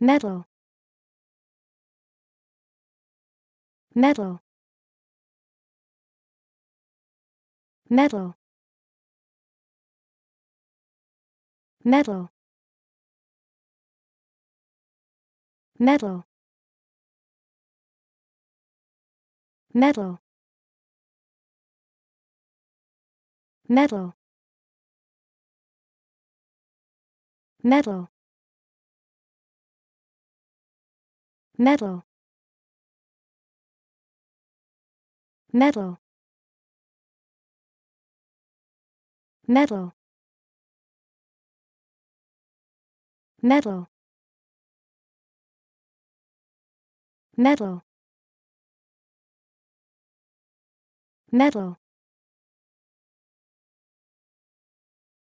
metal metal metal metal metal metal metal metal metal metal metal metal metal metal